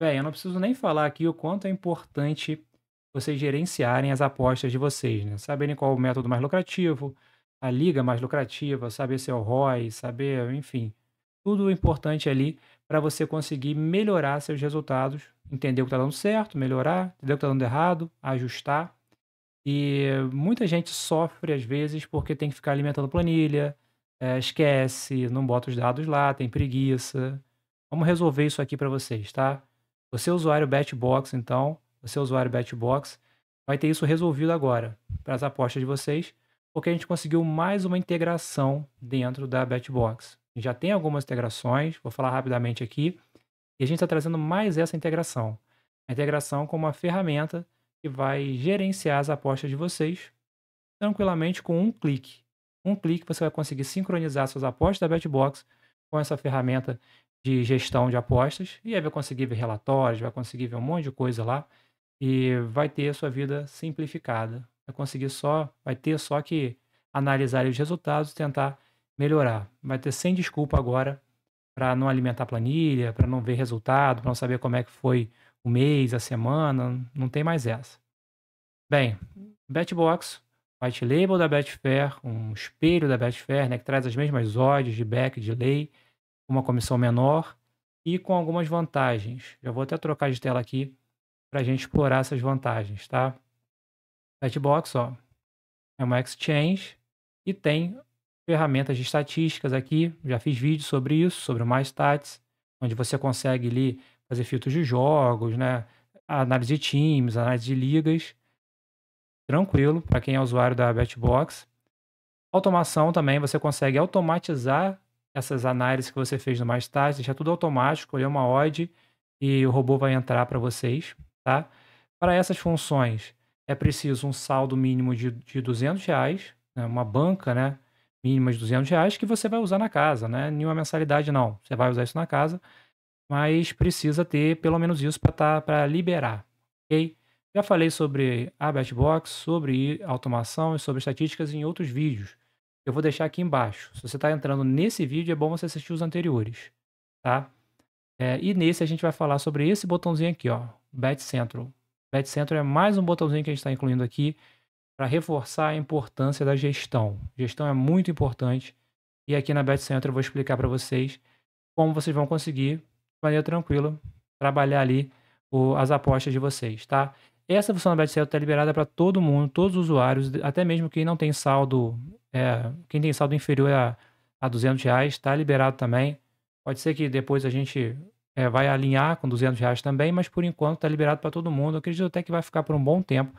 Véi, eu não preciso nem falar aqui o quanto é importante vocês gerenciarem as apostas de vocês, né? Saberem qual é o método mais lucrativo, a liga mais lucrativa, saber seu é ROI, saber, enfim, tudo importante ali para você conseguir melhorar seus resultados, entender o que está dando certo, melhorar, entender o que está dando errado, ajustar. E muita gente sofre às vezes porque tem que ficar alimentando planilha, é, esquece, não bota os dados lá, tem preguiça. Vamos resolver isso aqui para vocês, tá? Você, é usuário Betbox, então, você, é usuário Betbox, vai ter isso resolvido agora para as apostas de vocês, porque a gente conseguiu mais uma integração dentro da Betbox. Já tem algumas integrações, vou falar rapidamente aqui, e a gente está trazendo mais essa integração. A integração com uma ferramenta que vai gerenciar as apostas de vocês tranquilamente com um clique. Um clique você vai conseguir sincronizar suas apostas da Betbox com essa ferramenta de gestão de apostas, e aí vai conseguir ver relatórios, vai conseguir ver um monte de coisa lá, e vai ter a sua vida simplificada. Vai conseguir só, vai ter só que analisar os resultados e tentar melhorar. Vai ter sem desculpa agora para não alimentar planilha, para não ver resultado, para não saber como é que foi o mês, a semana, não tem mais essa. Bem, Betbox, white label da Betfair, um espelho da Betfair, né, que traz as mesmas odds de back, de lay uma comissão menor e com algumas vantagens. Já vou até trocar de tela aqui para a gente explorar essas vantagens, tá? Netbox, ó, é uma exchange e tem ferramentas de estatísticas aqui. Já fiz vídeo sobre isso, sobre o MyStats, onde você consegue ali fazer filtros de jogos, né? Análise de times, análise de ligas. Tranquilo para quem é usuário da Betbox. Automação também, você consegue automatizar essas análises que você fez no mais tarde, deixar tudo automático, olhar uma OID e o robô vai entrar para vocês, tá? Para essas funções, é preciso um saldo mínimo de, de 200 reais, né? uma banca né? mínima de 200 reais que você vai usar na casa, né? Nenhuma mensalidade, não. Você vai usar isso na casa, mas precisa ter pelo menos isso para tá, para liberar, ok? Já falei sobre a Betbox, sobre automação e sobre estatísticas em outros vídeos eu vou deixar aqui embaixo. Se você está entrando nesse vídeo, é bom você assistir os anteriores, tá? É, e nesse a gente vai falar sobre esse botãozinho aqui, ó, Bet Central. Bet Central é mais um botãozinho que a gente está incluindo aqui para reforçar a importância da gestão. Gestão é muito importante e aqui na Bet Central eu vou explicar para vocês como vocês vão conseguir, de maneira tranquila, trabalhar ali o, as apostas de vocês, tá? Essa função da BetCell está liberada para todo mundo, todos os usuários, até mesmo quem não tem saldo é, quem tem saldo inferior a, a 200 reais está liberado também. Pode ser que depois a gente é, vai alinhar com 200 reais também, mas por enquanto está liberado para todo mundo. Eu acredito até que vai ficar por um bom tempo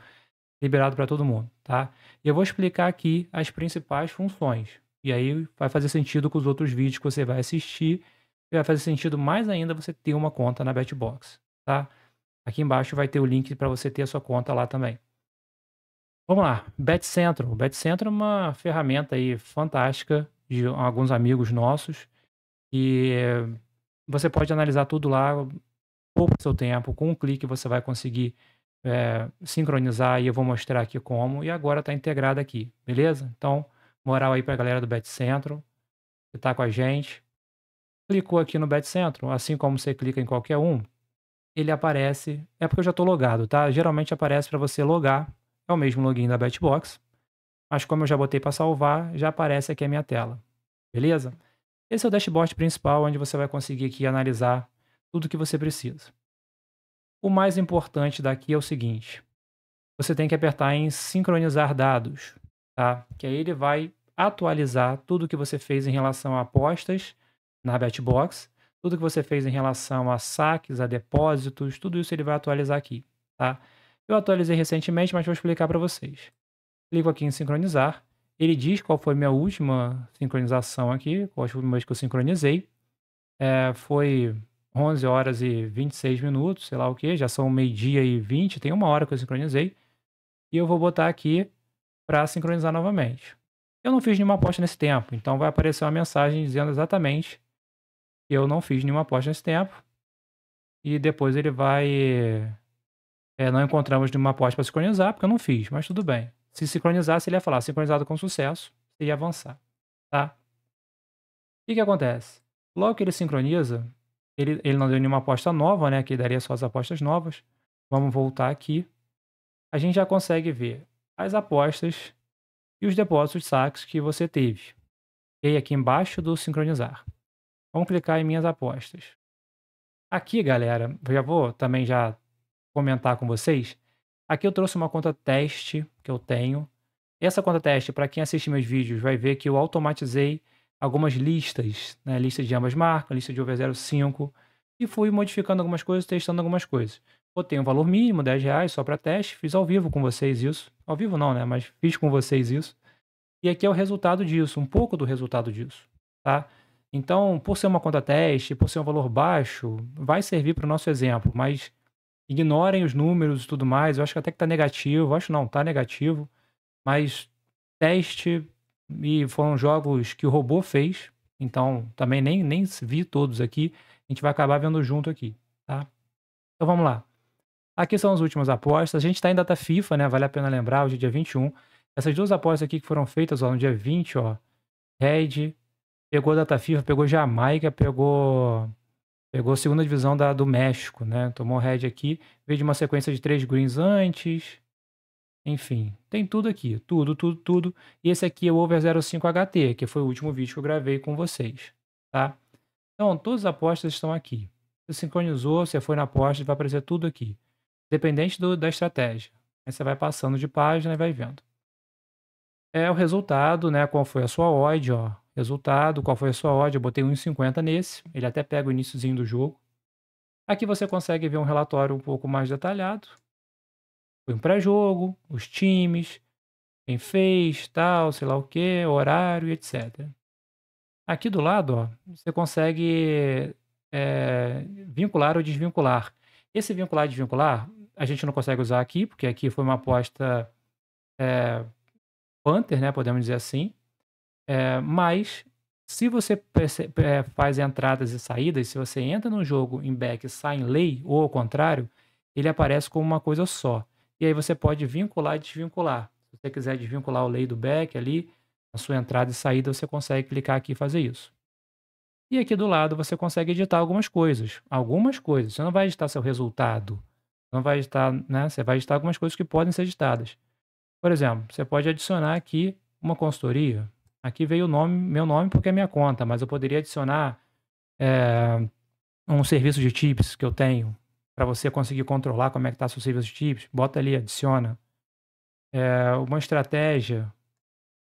liberado para todo mundo, tá? E eu vou explicar aqui as principais funções. E aí vai fazer sentido com os outros vídeos que você vai assistir e vai fazer sentido mais ainda você ter uma conta na Betbox, tá? Aqui embaixo vai ter o link para você ter a sua conta lá também. Vamos lá, Bet Central. O Bet é uma ferramenta aí fantástica de alguns amigos nossos e você pode analisar tudo lá, pouco seu tempo, com um clique você vai conseguir é, sincronizar e eu vou mostrar aqui como. E agora está integrado aqui, beleza? Então, moral aí para a galera do Bet que está com a gente. Clicou aqui no Bet assim como você clica em qualquer um, ele aparece. É porque eu já estou logado, tá? Geralmente aparece para você logar é o mesmo login da Betbox, mas como eu já botei para salvar, já aparece aqui a minha tela. Beleza? Esse é o dashboard principal, onde você vai conseguir aqui analisar tudo que você precisa. O mais importante daqui é o seguinte: você tem que apertar em sincronizar dados, tá? Que aí ele vai atualizar tudo que você fez em relação a apostas na Betbox, tudo que você fez em relação a saques, a depósitos, tudo isso ele vai atualizar aqui, tá? Eu atualizei recentemente, mas vou explicar para vocês. Clico aqui em sincronizar. Ele diz qual foi minha última sincronização aqui, qual foi o última que eu sincronizei. É, foi 11 horas e 26 minutos, sei lá o que, já são meio-dia e 20, tem uma hora que eu sincronizei. E eu vou botar aqui para sincronizar novamente. Eu não fiz nenhuma aposta nesse tempo, então vai aparecer uma mensagem dizendo exatamente que eu não fiz nenhuma aposta nesse tempo. E depois ele vai é, não encontramos nenhuma aposta para sincronizar, porque eu não fiz, mas tudo bem. Se sincronizasse, ele ia falar sincronizado com sucesso e ia avançar, tá? O que, que acontece? Logo que ele sincroniza, ele, ele não deu nenhuma aposta nova, né? Que daria só as apostas novas. Vamos voltar aqui. A gente já consegue ver as apostas e os depósitos de saques que você teve. E aqui embaixo do sincronizar. Vamos clicar em minhas apostas. Aqui, galera, eu já vou também já comentar com vocês. Aqui eu trouxe uma conta teste que eu tenho. Essa conta teste, para quem assiste meus vídeos, vai ver que eu automatizei algumas listas, né? lista de ambas marcas, lista de over 05, e fui modificando algumas coisas, testando algumas coisas. Botei um valor mínimo, 10 reais, só para teste, fiz ao vivo com vocês isso. Ao vivo não, né? Mas fiz com vocês isso. E aqui é o resultado disso, um pouco do resultado disso, tá? Então, por ser uma conta teste, por ser um valor baixo, vai servir para o nosso exemplo, mas ignorem os números e tudo mais. Eu acho que até que tá negativo. Eu acho não, tá negativo. Mas teste e foram jogos que o robô fez. Então, também nem, nem vi todos aqui. A gente vai acabar vendo junto aqui, tá? Então vamos lá. Aqui são as últimas apostas. A gente está em data FIFA, né? Vale a pena lembrar, hoje é dia 21. Essas duas apostas aqui que foram feitas, ó, no dia 20, ó. Red, pegou data FIFA, pegou Jamaica, pegou Pegou a segunda divisão da, do México, né? Tomou head aqui. Veio de uma sequência de três greens antes. Enfim, tem tudo aqui. Tudo, tudo, tudo. E esse aqui é o Over 05 HT, que foi o último vídeo que eu gravei com vocês, tá? Então, todas as apostas estão aqui. Você sincronizou, você foi na aposta, vai aparecer tudo aqui. Dependente do, da estratégia. Aí você vai passando de página e vai vendo. É o resultado, né? Qual foi a sua odd, ó. Resultado, qual foi a sua odd? Eu botei 1,50 nesse, ele até pega o iníciozinho do jogo. Aqui você consegue ver um relatório um pouco mais detalhado. Foi um pré-jogo, os times, quem fez, tal, sei lá o que, horário e etc. Aqui do lado, ó, você consegue é, vincular ou desvincular. Esse vincular e desvincular, a gente não consegue usar aqui, porque aqui foi uma aposta é, Panther, né, podemos dizer assim. É, mas se você é, faz entradas e saídas, se você entra no jogo em back e sai em lay, ou ao contrário, ele aparece como uma coisa só. E aí você pode vincular e desvincular. Se você quiser desvincular o lay do back ali, a sua entrada e saída, você consegue clicar aqui e fazer isso. E aqui do lado você consegue editar algumas coisas. Algumas coisas. Você não vai editar seu resultado. Não vai editar, né? Você vai editar algumas coisas que podem ser editadas. Por exemplo, você pode adicionar aqui uma consultoria. Aqui veio o nome, meu nome porque é minha conta, mas eu poderia adicionar é, um serviço de tips que eu tenho para você conseguir controlar como é que está seu serviço de tips. Bota ali, adiciona. É, uma estratégia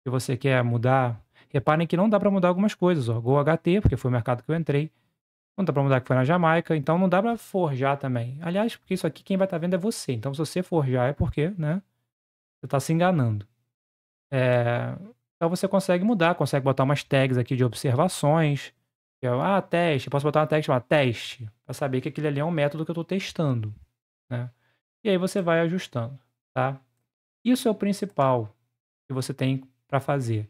que você quer mudar. Reparem que não dá para mudar algumas coisas. Ó. Go porque foi o mercado que eu entrei. Não dá para mudar que foi na Jamaica, então não dá para forjar também. Aliás, porque isso aqui quem vai estar tá vendo é você. Então se você forjar é porque, né? Você está se enganando. É, então você consegue mudar, consegue botar umas tags aqui de observações. É, ah, teste. posso botar uma tag chamada teste, para saber que aquele ali é um método que eu estou testando. Né? E aí você vai ajustando. Tá? Isso é o principal que você tem para fazer.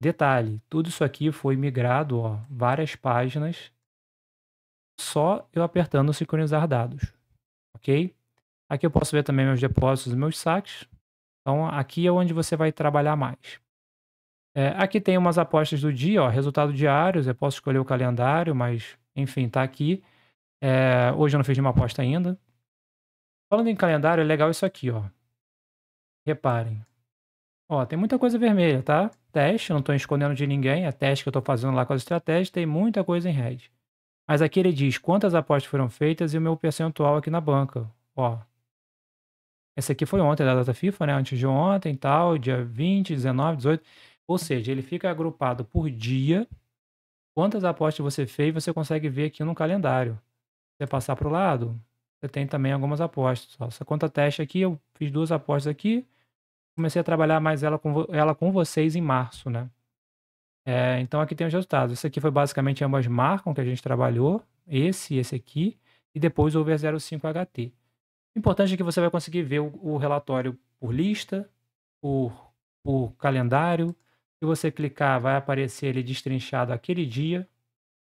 Detalhe, tudo isso aqui foi migrado, ó, várias páginas, só eu apertando sincronizar dados, ok? Aqui eu posso ver também meus depósitos e meus saques. Então, aqui é onde você vai trabalhar mais. É, aqui tem umas apostas do dia, ó, resultado diários. Eu posso escolher o calendário, mas enfim, tá aqui. É, hoje eu não fiz nenhuma aposta ainda. Falando em calendário, é legal isso aqui, ó. Reparem. Ó, tem muita coisa vermelha, tá? Teste, não estou escondendo de ninguém. É teste que eu estou fazendo lá com as estratégias. Tem muita coisa em red. Mas aqui ele diz quantas apostas foram feitas e o meu percentual aqui na banca. Ó. Esse aqui foi ontem, da data FIFA, né? Antes de ontem e tal, dia 20, 19, 18. Ou seja, ele fica agrupado por dia. Quantas apostas você fez, você consegue ver aqui no calendário. Você passar para o lado, você tem também algumas apostas. essa conta teste aqui, eu fiz duas apostas aqui. Comecei a trabalhar mais ela com, ela com vocês em março, né? É, então aqui tem os resultados. Esse aqui foi basicamente ambas marcam que a gente trabalhou, esse e esse aqui, e depois o over 05 HT. O importante é que você vai conseguir ver o, o relatório por lista, por, por calendário, se você clicar, vai aparecer ele destrinchado aquele dia,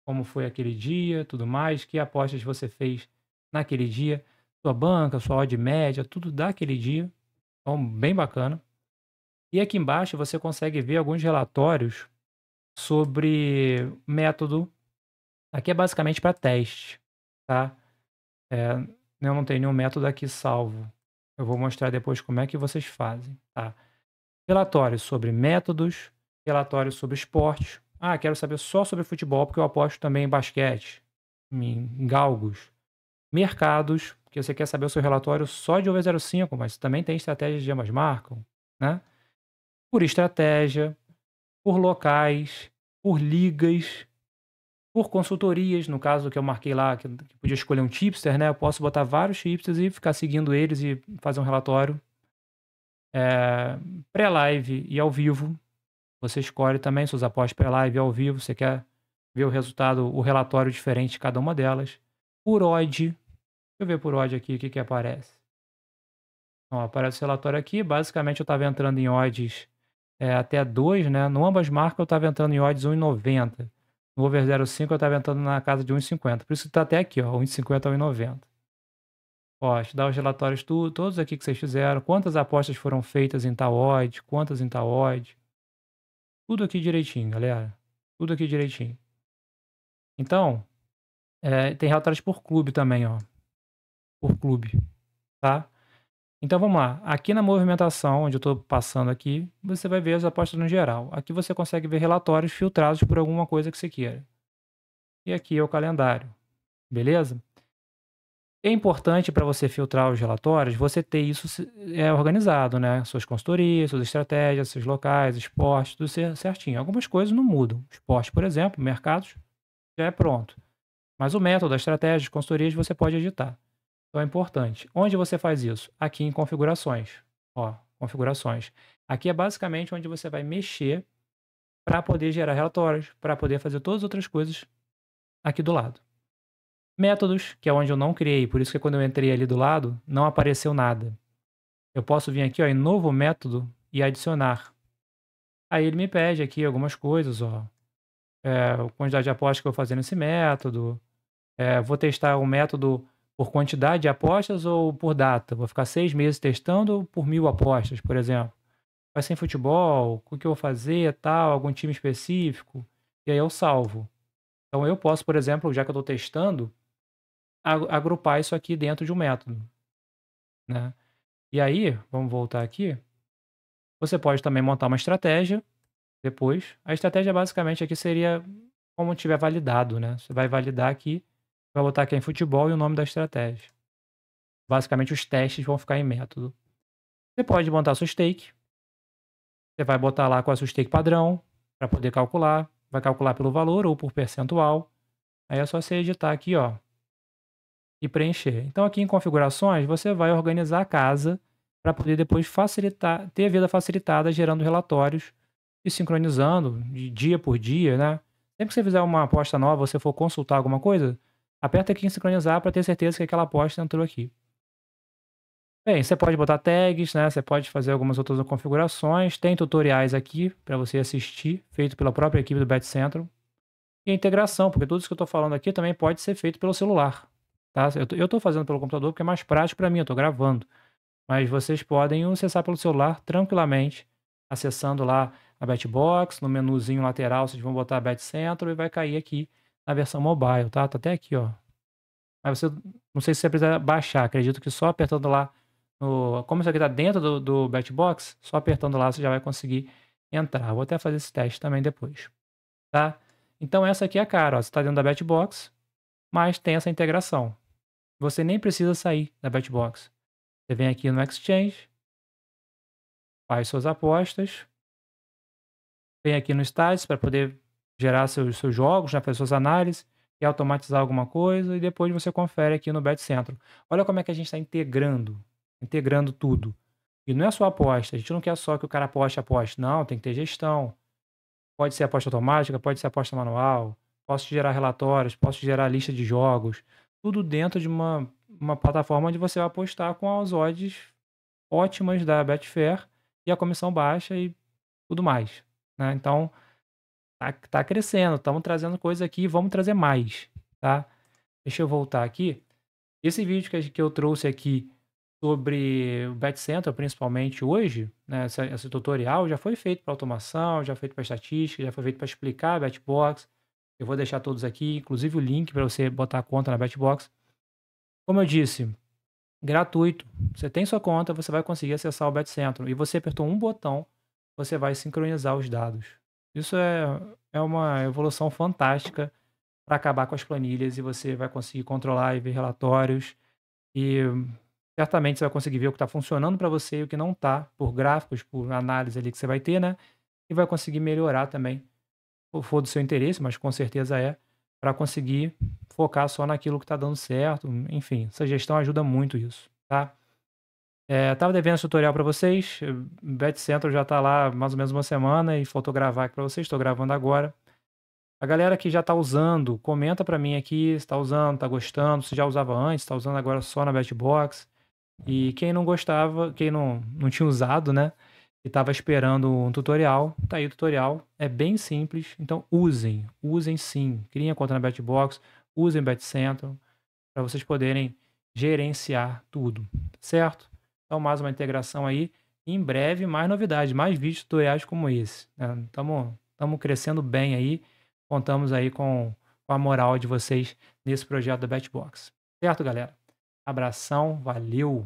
como foi aquele dia, tudo mais, que apostas você fez naquele dia, sua banca, sua odd média, tudo daquele dia. Então, bem bacana. E aqui embaixo você consegue ver alguns relatórios sobre método. Aqui é basicamente para teste, tá? É, eu não tenho nenhum método aqui salvo. Eu vou mostrar depois como é que vocês fazem, tá? Relatórios sobre métodos, relatório sobre esporte. Ah, quero saber só sobre futebol, porque eu aposto também em basquete, em galgos. Mercados, porque você quer saber o seu relatório só de OV05, mas também tem estratégias de ambas marcam, né? Por estratégia, por locais, por ligas, por consultorias, no caso que eu marquei lá, que, que podia escolher um tipster, né? Eu posso botar vários tipsters e ficar seguindo eles e fazer um relatório. É, Pré-live e ao vivo, você escolhe também suas apostas pré-live ao vivo, você quer ver o resultado, o relatório diferente de cada uma delas. Por odd, deixa eu ver por odd aqui o que, que aparece. Então, aparece o relatório aqui, basicamente eu estava entrando em odds é, até 2, né? No ambas marcas eu estava entrando em odds 1,90. No over 0,5 eu estava entrando na casa de 1,50. Por isso que está até aqui, ó, 1,50 a 1,90. Ó, estudar os relatórios tudo, todos aqui que vocês fizeram, quantas apostas foram feitas em tal odd, quantas em tal odd, tudo aqui direitinho, galera. Tudo aqui direitinho. Então, é, tem relatórios por clube também, ó. Por clube, tá? Então vamos lá. Aqui na movimentação, onde eu estou passando aqui, você vai ver as apostas no geral. Aqui você consegue ver relatórios filtrados por alguma coisa que você queira. E aqui é o calendário, beleza? É importante para você filtrar os relatórios, você ter isso é, organizado, né? Suas consultorias, suas estratégias, seus locais, esportes, tudo certinho. Algumas coisas não mudam. Esporte, por exemplo, mercados, já é pronto. Mas o método, a estratégia, as consultorias você pode editar. Então é importante. Onde você faz isso? Aqui em configurações. Ó, configurações. Aqui é basicamente onde você vai mexer para poder gerar relatórios, para poder fazer todas as outras coisas aqui do lado métodos, que é onde eu não criei, por isso que quando eu entrei ali do lado, não apareceu nada. Eu posso vir aqui ó, em novo método e adicionar. Aí ele me pede aqui algumas coisas, ó. É, quantidade de apostas que eu vou fazer nesse método. É, vou testar o um método por quantidade de apostas ou por data. Vou ficar seis meses testando por mil apostas, por exemplo. Vai ser em futebol, o que eu vou fazer, tal, algum time específico. E aí eu salvo. Então eu posso, por exemplo, já que eu estou testando, agrupar isso aqui dentro de um método. Né? E aí, vamos voltar aqui, você pode também montar uma estratégia depois. A estratégia basicamente aqui seria como tiver validado, né? Você vai validar aqui, vai botar aqui em futebol e o nome da estratégia. Basicamente os testes vão ficar em método. Você pode montar sua stake. Você vai botar lá com a sua stake padrão para poder calcular. Vai calcular pelo valor ou por percentual. Aí é só você editar aqui, ó, e preencher. Então aqui em configurações, você vai organizar a casa para poder depois facilitar, ter a vida facilitada gerando relatórios e sincronizando de dia por dia, né? Sempre que você fizer uma aposta nova, você for consultar alguma coisa, aperta aqui em sincronizar para ter certeza que aquela aposta entrou aqui. Bem, você pode botar tags, né? Você pode fazer algumas outras configurações. Tem tutoriais aqui para você assistir, feito pela própria equipe do Bet E a integração, porque tudo isso que eu estou falando aqui também pode ser feito pelo celular. Tá? Eu estou fazendo pelo computador porque é mais prático para mim, eu estou gravando. Mas vocês podem acessar pelo celular tranquilamente, acessando lá a Betbox, no menuzinho lateral vocês vão botar a Bet e vai cair aqui na versão mobile, tá? Tá até aqui, ó. Mas você, não sei se você precisa baixar, acredito que só apertando lá, no, como isso aqui tá dentro do, do Betbox, só apertando lá você já vai conseguir entrar. Vou até fazer esse teste também depois, tá? Então essa aqui é a cara, ó. Você está dentro da Betbox, mas tem essa integração. Você nem precisa sair da Betbox. Você vem aqui no Exchange, faz suas apostas, vem aqui no Stats para poder gerar seus, seus jogos, né, fazer suas análises, e automatizar alguma coisa, e depois você confere aqui no Bet Olha como é que a gente está integrando, integrando tudo. E não é só aposta, a gente não quer só que o cara aposte, aposte. Não, tem que ter gestão. Pode ser aposta automática, pode ser aposta manual, posso gerar relatórios, posso gerar lista de jogos, tudo dentro de uma, uma plataforma onde você vai apostar com as odds ótimas da Betfair e a comissão baixa e tudo mais. Né? Então, tá, tá crescendo, estamos trazendo coisa aqui, vamos trazer mais. Tá? Deixa eu voltar aqui. Esse vídeo que, que eu trouxe aqui sobre o Bet Center, principalmente hoje, né, esse, esse tutorial já foi feito para automação, já foi feito para estatística, já foi feito para explicar Betbox, eu vou deixar todos aqui, inclusive o link para você botar a conta na Betbox. Como eu disse, gratuito. Você tem sua conta, você vai conseguir acessar o BetCentro. E você apertou um botão, você vai sincronizar os dados. Isso é, é uma evolução fantástica para acabar com as planilhas e você vai conseguir controlar e ver relatórios. E certamente você vai conseguir ver o que está funcionando para você e o que não está, por gráficos, por análise ali que você vai ter, né? E vai conseguir melhorar também for do seu interesse, mas com certeza é, para conseguir focar só naquilo que está dando certo. Enfim, essa gestão ajuda muito isso, tá? É, tava devendo esse tutorial para vocês. Bet Central já está lá mais ou menos uma semana e faltou gravar aqui para vocês. Estou gravando agora. A galera que já está usando, comenta para mim aqui se está usando, está gostando, se já usava antes, está usando agora só na Betbox. E quem não gostava, quem não, não tinha usado, né? e estava esperando um tutorial. Tá aí o tutorial, é bem simples. Então usem, usem sim. Criem a conta na Betbox, usem BetCentral para vocês poderem gerenciar tudo, tá certo? Então mais uma integração aí. Em breve mais novidades, mais vídeos tutoriais como esse. Estamos né? crescendo bem aí. Contamos aí com, com a moral de vocês nesse projeto da Betbox. Certo, galera? Abração, valeu!